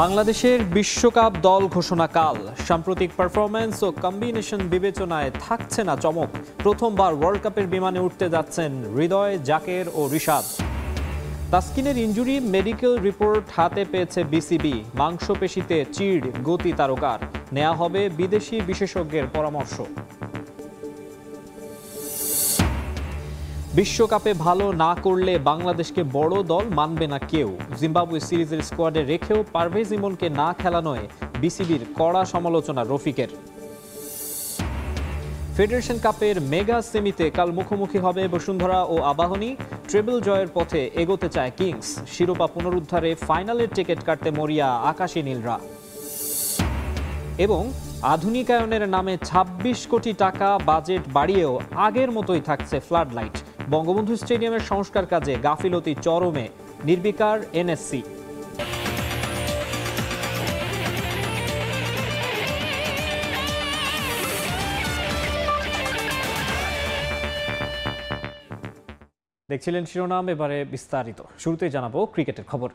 বাংলাদেশের বিশ্বকাপ দল ঘোষণা কাল সাম্প্রতিক পারফরম্যান্স ও কম্বিনেশন বিবেচনায় থাকছে না চমক প্রথমবার ওয়ার্ল্ড কাপের বিমানে উঠতে যাচ্ছেন হৃদয় জাকের ও ঋষাদ তাস্কিনের ইঞ্জুরি মেডিকেল রিপোর্ট হাতে পেয়েছে বিসিবি মাংসপেশিতে চিড় গতি তারকার নেওয়া হবে বিদেশি বিশেষজ্ঞের পরামর্শ বিশ্বকাপে ভালো না করলে বাংলাদেশকে বড় দল মানবে না কেউ জিম্বাবুয়ে সিরিজের স্কোয়াডে রেখেও পারভেজ ইমনকে না খেলানোয় বিসিবির কড়া সমালোচনা রফিকের ফেডারেশন কাপের মেগা সেমিতে কাল মুখোমুখি হবে বসুন্ধরা ও আবাহনী ট্রেবল জয়ের পথে এগোতে চায় কিংস শিরোপা পুনরুদ্ধারে ফাইনালের টিকিট কাটতে মরিয়া আকাশী নীলরা এবং আধুনিকায়নের নামে ২৬ কোটি টাকা বাজেট বাড়িয়েও আগের মতোই থাকছে ফ্লাড লাইট বঙ্গবন্ধু স্টেডিয়ামের সংস্কার কাজে গাফিলতি চরমে নির্বিকার এনএসসি দেখছিলেন শিরোনাম এবারে বিস্তারিত শুরুতে জানাবো ক্রিকেটের খবর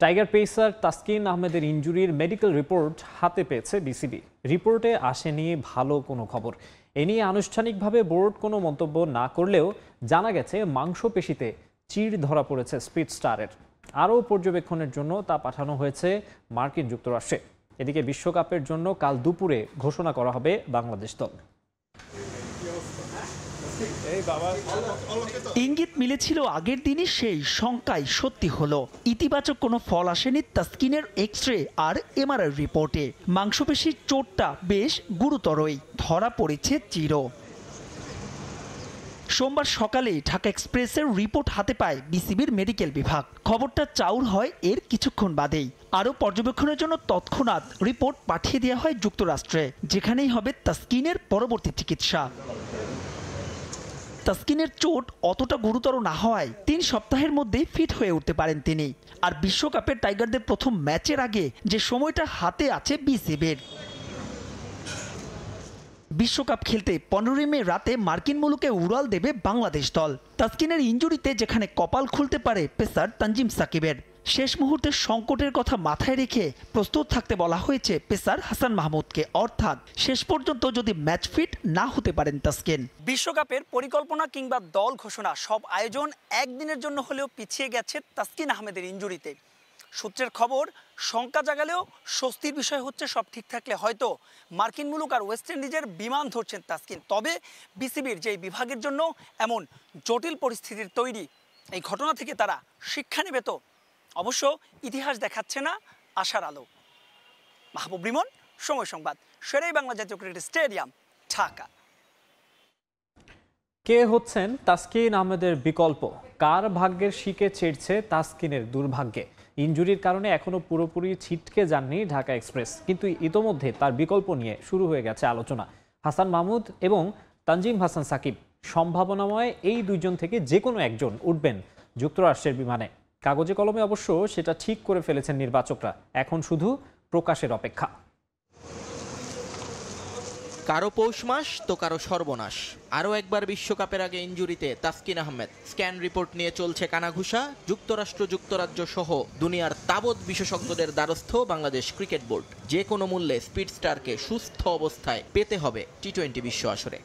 টাইগার পেসার তাসকিন আহমেদের ইঞ্জুরির মেডিকেল রিপোর্ট হাতে পেয়েছে বিসিবি রিপোর্টে আসেনি ভালো কোনো খবর এ নিয়ে আনুষ্ঠানিকভাবে বোর্ড কোনো মন্তব্য না করলেও জানা গেছে মাংসপেশিতে চিড় ধরা পড়েছে স্পিড স্টারের আরও পর্যবেক্ষণের জন্য তা পাঠানো হয়েছে মার্কিন যুক্তরাষ্ট্রে এদিকে বিশ্বকাপের জন্য কাল দুপুরে ঘোষণা করা হবে বাংলাদেশ দল ইঙ্গিত মিলেছিল আগের দিনই সেই শঙ্কাই সত্যি হলো ইতিবাচক কোনো ফল আসেনি তাস্কিনের এক্স রে আর এমআরআই রিপোর্টে মাংসপেশির চোটটা বেশ গুরুতরই ধরা পড়েছে চির সোমবার সকালে ঢাকা এক্সপ্রেসের রিপোর্ট হাতে পায় বিসিবির মেডিকেল বিভাগ খবরটা চাউর হয় এর কিছুক্ষণ বাদেই আরও পর্যবেক্ষণের জন্য তৎক্ষণাৎ রিপোর্ট পাঠিয়ে দেওয়া হয় যুক্তরাষ্ট্রে যেখানেই হবে তাস্কিনের পরবর্তী চিকিৎসা তাস্কিনের চোট অতটা গুরুতর না হওয়ায় তিন সপ্তাহের মধ্যেই ফিট হয়ে উঠতে পারেন তিনি আর বিশ্বকাপের টাইগারদের প্রথম ম্যাচের আগে যে সময়টা হাতে আছে বিসিবির বিশ্বকাপ খেলতে পনেরোই মে রাতে মার্কিন মুলুকে উড়াল দেবে বাংলাদেশ দল তাস্কিনের ইঞ্জুরিতে যেখানে কপাল খুলতে পারে পেসার তানজিম সাকিবের শেষ মুহূর্তের সংকটের কথা মাথায় রেখে প্রস্তুত থাকতে বলা হয়েছে পেসার হাসান মাহমুদকে অর্থাৎ শেষ পর্যন্ত যদি ম্যাচ ফিট না হতে পারেন তাসকিন বিশ্বকাপের পরিকল্পনা কিংবা দল ঘোষণা সব আয়োজন একদিনের জন্য হলেও পিছিয়ে গেছে তাসকিন আহমেদের ইঞ্জুরিতে সূত্রের খবর শঙ্কা জাগালেও স্বস্তির বিষয় হচ্ছে সব ঠিক থাকলে হয়তো মার্কিন মুলুক আর ওয়েস্ট ইন্ডিজের বিমান ধরছেন তাসকিন তবে বিসিবির যেই বিভাগের জন্য এমন জটিল পরিস্থিতির তৈরি এই ঘটনা থেকে তারা শিক্ষা নেবে তো অবশ্য ইতিহাস দেখাচ্ছে না আশার আলো মাহবুব রিমন সময় সংবাদ সেরাই বাংলা জাতীয় ক্রিকেট স্টেডিয়াম ঢাকা কে হচ্ছেন তাসকিন আহমেদের বিকল্প কার ভাগ্যের শিকে ছেড়ছে তাসকিনের দুর্ভাগ্যে ইঞ্জুরির কারণে এখনও পুরোপুরি ছিটকে যাননি ঢাকা এক্সপ্রেস কিন্তু ইতোমধ্যে তার বিকল্প নিয়ে শুরু হয়ে গেছে আলোচনা হাসান মাহমুদ এবং তানজিম হাসান সাকিব সম্ভাবনাময় এই দুইজন থেকে যে কোনো একজন উঠবেন যুক্তরাষ্ট্রের বিমানে কাগজে কলমে অবশ্য সেটা ঠিক করে ফেলেছেন নির্বাচকরা এখন শুধু প্রকাশের অপেক্ষা কারো পৌষ মাস তো কারো সর্বনাশ আরও একবার বিশ্বকাপের আগে ইঞ্জুরিতে তাসকিন আহমেদ স্ক্যান রিপোর্ট নিয়ে চলছে কানাঘুষা যুক্তরাষ্ট্র যুক্তরাজ্য সহ দুনিয়ার তাবৎ বিশেষজ্ঞদের দ্বারস্থ বাংলাদেশ ক্রিকেট বোর্ড যে কোনো মূল্যে স্পিড স্টারকে সুস্থ অবস্থায় পেতে হবে টি টোয়েন্টি বিশ্ব আসরে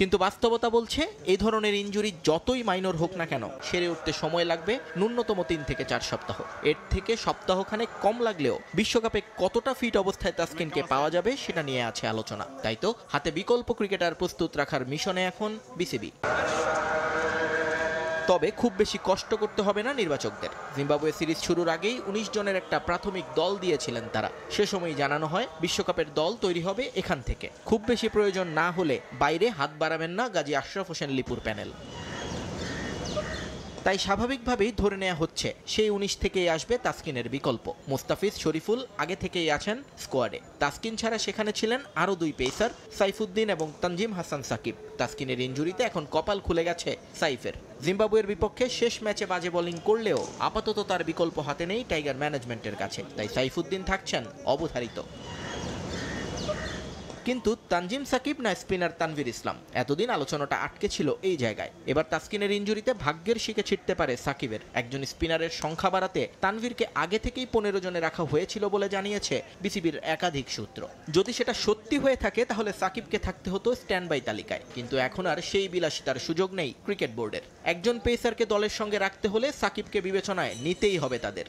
কিন্তু বাস্তবতা বলছে এই ধরনের ইঞ্জুরি যতই মাইনর হোক না কেন সেরে উঠতে সময় লাগবে ন্যূনতম তিন থেকে চার সপ্তাহ এর থেকে সপ্তাহখানে কম লাগলেও বিশ্বকাপে কতটা ফিট অবস্থায় তাসকিনকে পাওয়া যাবে সেটা নিয়ে আছে আলোচনা তাই তো হাতে বিকল্প ক্রিকেটার প্রস্তুত রাখার মিশনে এখন বিসিবি তবে খুব বেশি কষ্ট করতে হবে না নির্বাচকদের জিম্বাবুয়ে সিরিজ শুরুর আগেই উনিশ জনের একটা প্রাথমিক দল দিয়েছিলেন তারা সে সময় জানানো হয় বিশ্বকাপের দল তৈরি হবে এখান থেকে খুব বেশি প্রয়োজন না হলে বাইরে হাত বাড়াবেন না গাজী আশরাফ হোসেন লিপুর প্যানেল তাই স্বাভাবিকভাবেই ধরে নেওয়া হচ্ছে সেই উনিশ থেকেই আসবে তাসকিনের বিকল্প মুস্তাফিজ শরীফুল আগে থেকেই আছেন স্কোয়াডে তাসকিন ছাড়া সেখানে ছিলেন আরও দুই পেসার সাইফুদ্দিন এবং তানজিম হাসান সাকিব তাসকিনের ইঞ্জুরিতে এখন কপাল খুলে গেছে সাইফের জিম্বাবুয়ের বিপক্ষে শেষ ম্যাচে বাজে বোলিং করলেও আপাতত তার বিকল্প হাতে নেই টাইগার ম্যানেজমেন্টের কাছে তাই সাইফুদ্দিন থাকছেন অবধারিত কিন্তু তানজিম সাকিব না স্পিনার তানভীর ইসলাম এতদিন আলোচনাটা আটকে ছিল এই জায়গায় এবার তাসকিনের ইঞ্জুরিতে ভাগ্যের শিখে ছিটতে পারে সাকিবের একজন স্পিনারের সংখ্যা বাড়াতে তানভীরকে আগে থেকেই পনেরো জনে রাখা হয়েছিল বলে জানিয়েছে বিসিবির একাধিক সূত্র যদি সেটা সত্যি হয়ে থাকে তাহলে সাকিবকে থাকতে হতো স্ট্যান্ড বাই তালিকায় কিন্তু এখন আর সেই বিলাসিতার সুযোগ নেই ক্রিকেট বোর্ডের একজন পেসারকে দলের সঙ্গে রাখতে হলে সাকিবকে বিবেচনায় নিতেই হবে তাদের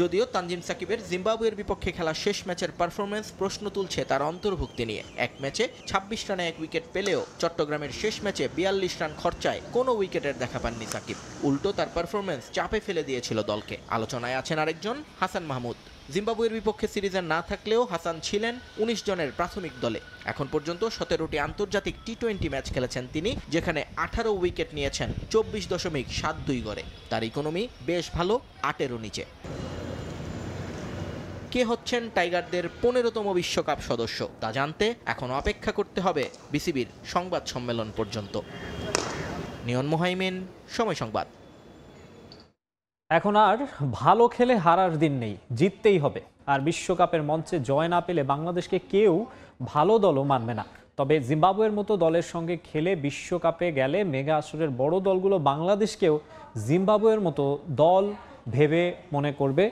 যদিও তানজিম সাকিবের জিম্বাবুয়ের বিপক্ষে খেলা শেষ ম্যাচের পারফরমেন্স প্রশ্ন তুলছে তার অন্তর্ভুক্তি নিয়ে এক ম্যাচে ছাব্বিশ রানে এক উইকেট পেলেও চট্টগ্রামের শেষ ম্যাচে বিয়াল্লিশ রান খরচায় কোনো উইকেটের দেখা পাননি সাকিব উল্টো তার পারফরমেন্স চাপে ফেলে দিয়েছিল দলকে আলোচনায় আছেন আরেকজন হাসান মাহমুদ জিম্বাবুয়ের বিপক্ষে সিরিজে না থাকলেও হাসান ছিলেন উনিশ জনের প্রাথমিক দলে এখন পর্যন্ত সতেরোটি আন্তর্জাতিক টি টোয়েন্টি ম্যাচ খেলেছেন তিনি যেখানে আঠারো উইকেট নিয়েছেন চব্বিশ দশমিক সাত দুই গড়ে তার ইকোনমি বেশ ভালো আটেরও নিচে কে হচ্ছেন টাইগারদের পনেরোতম বিশ্বকাপ সদস্য তা জানতে এখন অপেক্ষা করতে হবে বিসিবির সংবাদ সম্মেলন পর্যন্ত নিয়ন মোহাইমেন সময় সংবাদ এখন আর ভালো খেলে হারার দিন নেই জিততেই হবে আর বিশ্বকাপের মঞ্চে জয় না পেলে বাংলাদেশকে কেউ ভালো দলও মানবে না তবে জিম্বাবুয়ের মতো দলের সঙ্গে খেলে বিশ্বকাপে গেলে মেগা আসরের বড় দলগুলো বাংলাদেশকেও জিম্বাবুয়ের মতো দল ভেবে মনে করবে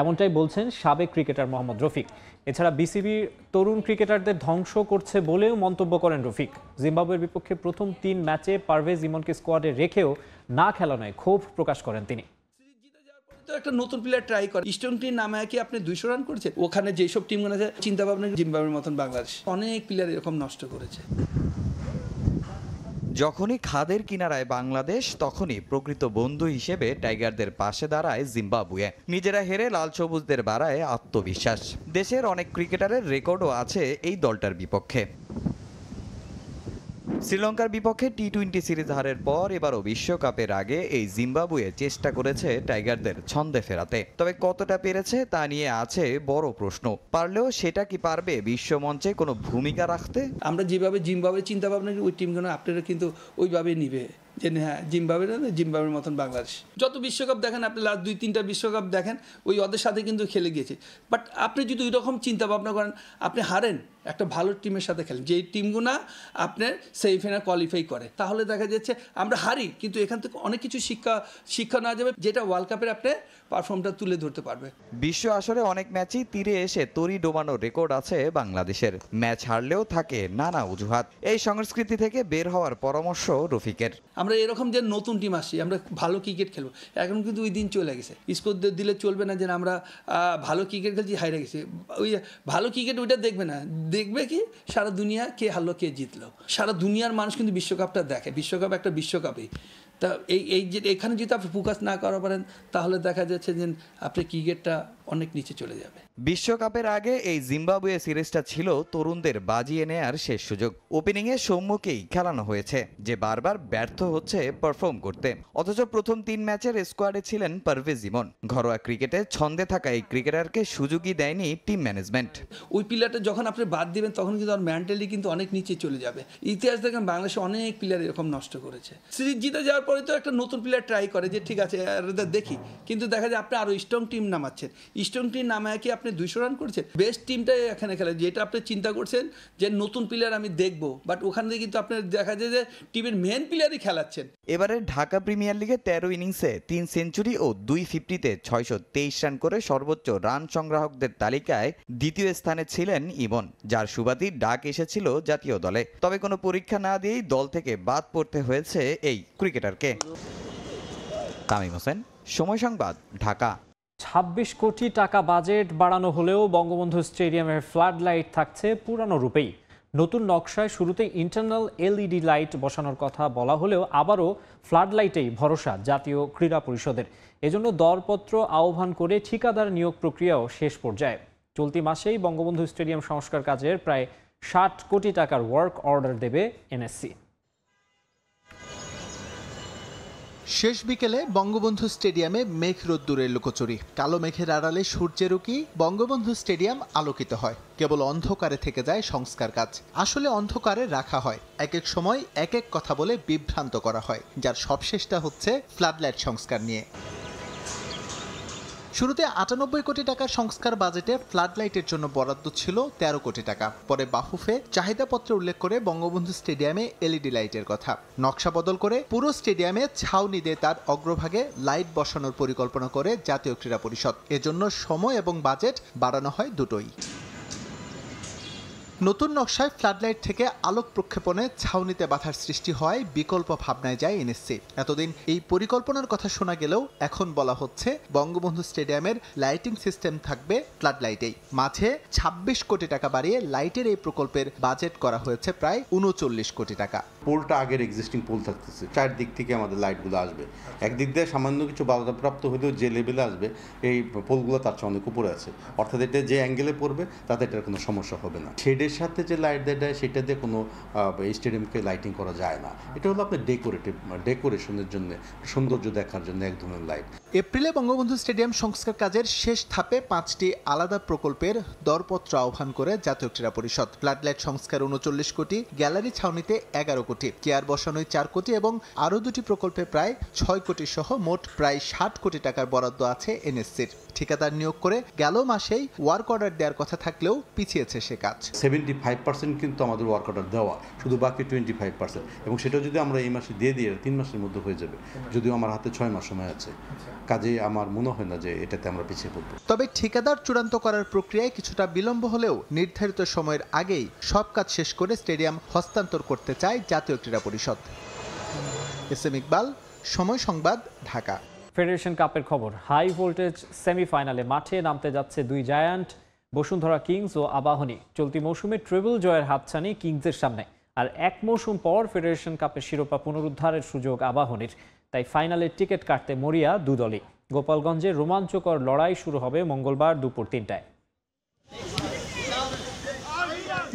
এমনটাই বলছেন সাবেক ক্রিকেটার মোহাম্মদ রফিক এছাড়া বিসিবির তরুণ ক্রিকেটারদের ধ্বংস করছে বলেও মন্তব্য করেন রফিক জিম্বাবুয়ের বিপক্ষে প্রথম তিন ম্যাচে পারভেজ ইমনকে স্কোয়াডে রেখেও না খেলানোয় ক্ষোভ প্রকাশ করেন তিনি তো একটা নতুন প্লেয়ার ট্রাই করে ইস্টার্ন টিম নামে কি আপনি দুইশো রান করেছেন ওখানে যেসব টিমগুলো আছে চিন্তা ভাবনা জিম্বাবুয়ের মতন বাংলাদেশ অনেক প্লেয়ার এরকম নষ্ট করেছে যখনই খাদের কিনারায় বাংলাদেশ তখনই প্রকৃত বন্ধু হিসেবে টাইগারদের পাশে দাঁড়ায় জিম্বাবুয়ে নিজেরা হেরে লাল সবুজদের বাড়ায় আত্মবিশ্বাস দেশের অনেক ক্রিকেটারের রেকর্ডও আছে এই দলটার বিপক্ষে শ্রীলঙ্কার বিপক্ষে টি টোয়েন্টি সিরিজ হারের পর এবারও বিশ্বকাপের আগে এই জিম্বাবুয়ে চেষ্টা করেছে টাইগারদের ছন্দে ফেরাতে তবে কতটা পেরেছে তা নিয়ে আছে বড় প্রশ্ন পারলেও সেটা কি পারবে বিশ্বমঞ্চে কোনো ভূমিকা রাখতে আমরা যেভাবে জিম্বাবুয়ে চিন্তা ভাবনা ওই টিমগুলো আপনারা কিন্তু ওইভাবে নিবে যে হ্যাঁ জিম্বাবে না মতন বাংলাদেশ যত বিশ্বকাপ দেখেন আপনি লাস্ট দুই তিনটা বিশ্বকাপ দেখেন ওই ওদের সাথে কিন্তু খেলে গিয়েছে বাট আপনি যদি ওই রকম চিন্তাভাবনা করেন আপনি হারেন একটা ভালো টিমের সাথে খেলেন যেই টিমগুলো আপনার সেমিফাইনাল কোয়ালিফাই করে তাহলে দেখা যাচ্ছে আমরা হারি কিন্তু এখান থেকে অনেক কিছু শিক্ষা শিক্ষা নেওয়া যাবে যেটা ওয়ার্ল্ড কাপের আপনি পারফর্মটা তুলে ধরতে পারবে বিশ্ব আসরে অনেক ম্যাচই তীরে এসে তরি ডোবানোর রেকর্ড আছে বাংলাদেশের ম্যাচ হারলেও থাকে নানা অজুহাত এই সংস্কৃতি থেকে বের হওয়ার পরামর্শ রফিকের আমরা এরকম যে নতুন টিম আসছি আমরা ভালো ক্রিকেট খেলবো এখন কিন্তু ওই দিন চলে গেছে স্কোর দিলে চলবে না যে আমরা ভালো ক্রিকেট খেলছি হারে গেছি ওই ভালো ক্রিকেট ওইটা দেখবে না দেখবে কি সারা দুনিয়া কে হারলো কে জিতলো সারা দুনিয়ার মানুষ কিন্তু বিশ্বকাপটা দেখে বিশ্বকাপ একটা বিশ্বকাপই তা এই এই যে এখানে যদি আপনি ফোকাস না করা পারেন তাহলে দেখা যাচ্ছে যে আপনি ক্রিকেটটা অনেক নিচে চলে যাবে বিশ্বকাপের আগে এই জিম্বাবুয়ে সিরিজটা ছিল তরুণদের বাজিয়ে নেয়ার শেষ সুযোগ ওপেনিং এর সম্মুখেই খেলানো হয়েছে যে বারবার ব্যর্থ হচ্ছে পারফর্ম করতে অথচ প্রথম তিন ম্যাচের স্কোয়াডে ছিলেন পারভেজ ইমন ঘরোয়া ক্রিকেটে ছন্দে থাকা এই ক্রিকেটারকে সুযোগই দেয়নি টিম ম্যানেজমেন্ট ওই প্লেয়ারটা যখন আপনি বাদ দিবেন তখন কিন্তু আমার মেন্টালি কিন্তু অনেক নিচে চলে যাবে ইতিহাস দেখেন বাংলাদেশে অনেক প্লেয়ার এরকম নষ্ট করেছে সিরিজ জিতে যাওয়ার পরে তো একটা নতুন প্লেয়ার ট্রাই করে যে ঠিক আছে দেখি কিন্তু দেখা যায় আপনি আরো স্ট্রং টিম নামাচ্ছেন ইস্টনটির নামে কি আপনি দুইশো রান করেছেন বেস্ট টিমটাই এখানে খেলে যেটা আপনি চিন্তা করছেন যে নতুন প্লেয়ার আমি দেখবো বাট ওখান থেকে কিন্তু আপনার দেখা যায় যে টিমের মেন প্লেয়ারই খেলাচ্ছেন এবারে ঢাকা প্রিমিয়ার লিগে তেরো ইনিংসে তিন সেঞ্চুরি ও দুই ফিফটিতে ছয়শো তেইশ রান করে সর্বোচ্চ রান সংগ্রাহকদের তালিকায় দ্বিতীয় স্থানে ছিলেন ইবন যার সুবাদি ডাক এসেছিল জাতীয় দলে তবে কোনো পরীক্ষা না দিয়েই দল থেকে বাদ পড়তে হয়েছে এই ক্রিকেটারকে তামিম হোসেন সময় সংবাদ ঢাকা ছাব্বিশ কোটি টাকা বাজেট বাড়ানো হলেও বঙ্গবন্ধু স্টেডিয়ামের ফ্লাড লাইট থাকছে পুরানো রূপেই নতুন নকশায় শুরুতে ইন্টারনাল এলইডি লাইট বসানোর কথা বলা হলেও আবারও ফ্লাড লাইটেই ভরসা জাতীয় ক্রীড়া পরিষদের এজন্য দরপত্র আহ্বান করে ঠিকাদার নিয়োগ প্রক্রিয়াও শেষ পর্যায়ে চলতি মাসেই বঙ্গবন্ধু স্টেডিয়াম সংস্কার কাজের প্রায় ষাট কোটি টাকার ওয়ার্ক অর্ডার দেবে এনএসসি শেষ বিকেলে বঙ্গবন্ধু স্টেডিয়ামে মেঘ রোদ্দুরের লুকোচুরি কালো মেঘের আড়ালে সূর্যের উকি বঙ্গবন্ধু স্টেডিয়াম আলোকিত হয় কেবল অন্ধকারে থেকে যায় সংস্কার কাজ আসলে অন্ধকারে রাখা হয় এক এক সময় এক এক কথা বলে বিভ্রান্ত করা হয় যার সবশেষটা হচ্ছে ফ্লাডলাইট সংস্কার নিয়ে শুরুতে আটানব্বই কোটি টাকার সংস্কার বাজেটে ফ্লাড লাইটের জন্য বরাদ্দ ছিল তেরো কোটি টাকা পরে বাহুফে চাহিদাপত্রে উল্লেখ করে বঙ্গবন্ধু স্টেডিয়ামে এলইডি লাইটের কথা নকশা বদল করে পুরো স্টেডিয়ামে ছাউনি দিয়ে তার অগ্রভাগে লাইট বসানোর পরিকল্পনা করে জাতীয় ক্রীড়া পরিষদ এজন্য সময় এবং বাজেট বাড়ানো হয় দুটোই নতুন নকশায় ফ্লাডলাইট থেকে আলোক প্রক্ষেপণে ছাউনিতে বাধার সৃষ্টি হয় বিকল্প ভাবনায় যায় এনএসসি এতদিন এই পরিকল্পনার কথা শোনা গেলেও এখন বলা হচ্ছে বঙ্গবন্ধু স্টেডিয়ামের লাইটিং সিস্টেম থাকবে ফ্লাডলাইটেই মাঝে ২৬ কোটি টাকা বাড়িয়ে লাইটের এই প্রকল্পের বাজেট করা হয়েছে প্রায় উনচল্লিশ কোটি টাকা পোলটা আগের এক্সিস্টিং পোল থাকতেছে চারদিক থেকে আমাদের লাইটগুলো আসবে একদিক দিয়ে সামান্য কিছু বাধাপ্রাপ্ত হলেও যে লেভেলে আসবে এই পোলগুলো তার চেয়ে অনেক উপরে আছে অর্থাৎ এটা যে অ্যাঙ্গেলে পড়বে তাতে এটার কোনো সমস্যা হবে না শেডে এর সাথে যে লাইট দেয় সেটা দিয়ে কোনো স্টেডিয়ামকে লাইটিং করা যায় না এটা হলো আপনার ডেকোরেটিভ ডেকোরেশনের জন্য সৌন্দর্য দেখার জন্য এক ধরনের লাইট এপ্রিলে বঙ্গবন্ধু স্টেডিয়াম সংস্কার কাজের শেষ ধাপে পাঁচটি আলাদা প্রকল্পের দরপত্র আহ্বান করে জাতীয় ক্রীড়া পরিষদ ফ্ল্যাটলাইট সংস্কার উনচল্লিশ কোটি গ্যালারি ছাউনিতে এগারো কোটি কেয়ার বসানোয় চার কোটি এবং আরও দুটি প্রকল্পে প্রায় ছয় কোটি সহ মোট প্রায় ষাট কোটি টাকার বরাদ্দ আছে এনএসসির ঠিকাদার নিয়োগ করে গেল মাসেই ওয়ার্ক অর্ডার দেওয়ার কথা থাকলেও পিছিয়েছে সে কাজ সেভেন্টি ফাইভ পার্সেন্ট কিন্তু আমাদের ওয়ার্ক অর্ডার দেওয়া শুধু বাকি টোয়েন্টি ফাইভ পার্সেন্ট এবং সেটা যদি আমরা এই মাসে দিয়ে দিয়ে তিন মাসের মধ্যে হয়ে যাবে যদিও আমার হাতে ছয় মাস সময় আছে আচ্ছা। কাজে আমার মনে হয় না যে এটাতে আমরা পিছিয়ে পড়ব তবে ঠিকাদার চূড়ান্ত করার প্রক্রিয়ায় কিছুটা বিলম্ব হলেও নির্ধারিত সময়ের আগেই সব কাজ শেষ করে স্টেডিয়াম হস্তান্তর করতে চায় জাতীয় ক্রীড়া পরিষদ এস এম ইকবাল সময় সংবাদ ঢাকা ফেডারেশন কাপের খবর হাই ভোল্টেজ সেমিফাইনালে মাঠে নামতে যাচ্ছে দুই জায়ান্ট বসুন্ধরা কিংস ও আবাহনী চলতি মৌসুমে ট্রেবল জয়ের হাতছানি কিংসের সামনে আর এক মৌসুম পর ফেডারেশন কাপের শিরোপা পুনরুদ্ধারের সুযোগ আবাহনীর তাই ফাইনালে টিকিট কাটতে মরিয়া দুদলই গোপালগঞ্জে রোমাঞ্চকর লড়াই শুরু হবে মঙ্গলবার দুপুর তিনটায়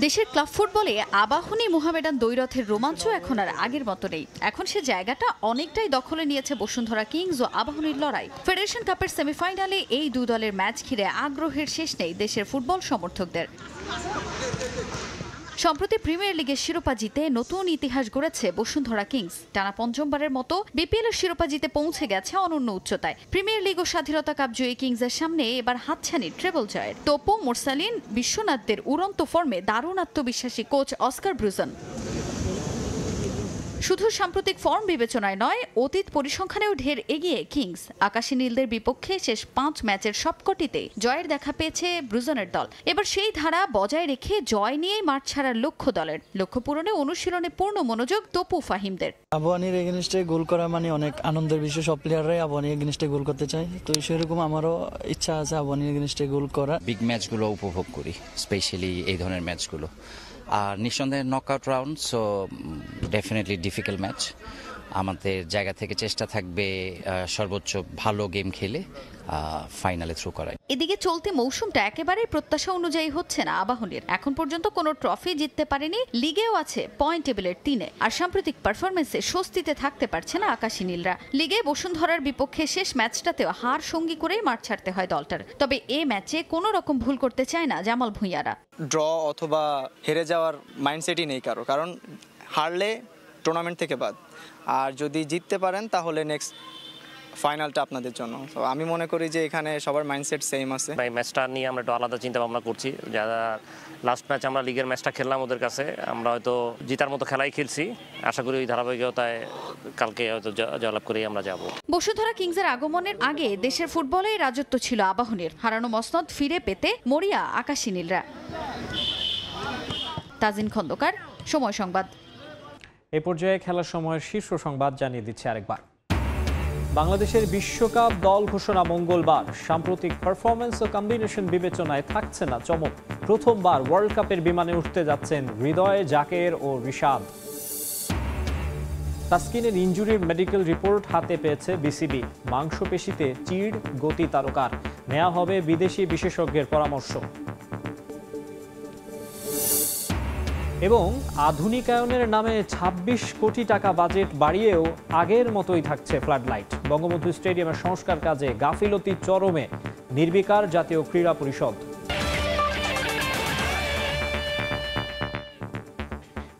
দেশের ক্লাব ফুটবলে আবাহনী মোহামেডান দৈরথের রোমাঞ্চ এখন আর আগের মতো নেই এখন সে জায়গাটা অনেকটাই দখলে নিয়েছে বসুন্ধরা কিংস ও আবাহনীর লড়াই ফেডারেশন কাপের সেমিফাইনালে এই দু দলের ম্যাচ ঘিরে আগ্রহের শেষ নেই দেশের ফুটবল সমর্থকদের সম্প্রতি প্রিমিয়ার লিগের শিরোপা জিতে নতুন ইতিহাস গড়েছে বসুন্ধরা কিংস টানা পঞ্চমবারের মতো বিপিএল শিরোপা জিতে পৌঁছে গেছে অনন্য উচ্চতায় প্রিমিয়ার লিগ ও স্বাধীনতা কাপ জয়ী কিংসের সামনে এবার হাতছানি ট্রেবল জয়ের তোপো মোরসালিন বিশ্বনাথদের উড়ন্ত ফর্মে দারুণ আত্মবিশ্বাসী কোচ অস্কার ব্রুজন শুধু সাম্প্রতিক ফর্ম বিবেচনায় নয় অতীত পরিসংখ্যানেও ঢের এগিয়ে কিংস আকাশী নীলদের বিপক্ষে শেষ পাঁচ ম্যাচের সবকটিতে জয়ের দেখা পেয়েছে ব্রুজনের দল এবার সেই ধারা বজায় রেখে জয় নিয়েই মাঠ ছাড়ার লক্ষ্য দলের লক্ষ্য পূরণে অনুশীলনে পূর্ণ মনোযোগ তপু ফাহিমদের আবহানির এগেনিস্টে গোল করা মানে অনেক আনন্দের বিষয় সব প্লেয়াররাই আবহানির এগেনিস্টে গোল করতে চায় তো সেরকম আমারও ইচ্ছা আছে আবহানির এগেনিস্টে গোল করা বিগ ম্যাচগুলো উপভোগ করি স্পেশালি এই ধরনের ম্যাচগুলো আর নিঃসন্দেহে knockout round so definitely difficult match আমাদের জায়গা থেকে চেষ্টা থাকবে সর্বোচ্চ ভালো গেম খেলে ফাইনালে থ্রু করায় এদিকে চলতি মৌসুমটা একেবারে প্রত্যাশা অনুযায়ী হচ্ছে না আবাহনীর এখন পর্যন্ত কোনো ট্রফি জিততে পারেনি লিগেও আছে পয়েন্ট টেবিলের তিনে আর সাম্প্রতিক পারফরমেন্সে স্বস্তিতে থাকতে পারছে না আকাশী নীলরা লিগে বসুন্ধরার বিপক্ষে শেষ ম্যাচটাতেও হার সঙ্গী করেই মাঠ ছাড়তে হয় দলটার তবে এ ম্যাচে কোনো রকম ভুল করতে চায় না জামাল ভুঁইয়ারা ড্র অথবা হেরে যাওয়ার মাইন্ডসেটই নেই কারো কারণ হারলে টুর্নামেন্ট থেকে বাদ আর যদি জিততে পারেন তাহলে নেক্সট ফাইনালটা আপনাদের জন্য তো আমি মনে করি যে এখানে সবার মাইন্ডসেট সেম আছে ভাই ম্যাচটা নিয়ে আমরা একটু আলাদা চিন্তা ভাবনা করছি যারা লাস্ট ম্যাচ আমরা লিগের ম্যাচটা খেললাম ওদের কাছে আমরা হয়তো জিতার মতো খেলাই খেলছি আশা করি ওই ধারাবাহিকতায় কালকে হয়তো জয়লাভ করেই আমরা যাব বসুধরা কিংসের আগমনের আগে দেশের ফুটবলে রাজত্ব ছিল আবাহনের হারানো মসনদ ফিরে পেতে মরিয়া আকাশী নীলরা তাজিন খন্দকার সময় সংবাদ এ পর্যায়ে খেলার সময়ের শীর্ষ সংবাদ জানিয়ে দিচ্ছে আরেকবার বাংলাদেশের বিশ্বকাপ দল ঘোষণা মঙ্গলবার সাম্প্রতিক পারফরমেন্স ও কম্বিনেশন বিবেচনায় থাকছে না চমক প্রথমবার ওয়ার্ল্ড কাপের বিমানে উঠতে যাচ্ছেন হৃদয় জাকের ও ঋষাদ তাসকিনের ইঞ্জুরির মেডিকেল রিপোর্ট হাতে পেয়েছে বিসিবি মাংসপেশিতে চিড় গতি তারকার নেওয়া হবে বিদেশি বিশেষজ্ঞের পরামর্শ এবং আধুনিকায়নের নামে ২৬ কোটি টাকা বাজেট বাড়িয়েও আগের মতোই থাকছে লাইট বঙ্গবন্ধু স্টেডিয়ামের সংস্কার কাজে গাফিলতি চরমে নির্বিকার জাতীয় ক্রীড়া পরিষদ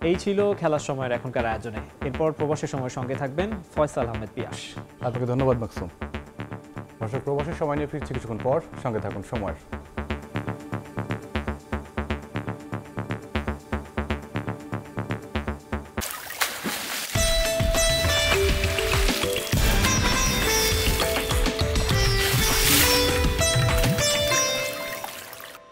এই ছিল খেলার সময়ের এখনকার আয়োজনে এরপর প্রবাসী সময় সঙ্গে থাকবেন ফয়সাল আহমেদ পিয়াস আপনাকে ধন্যবাদ মাকসুম প্রবাসের প্রবাসী সময় নিয়ে ফিরছি কিছুক্ষণ পর সঙ্গে থাকুন সময়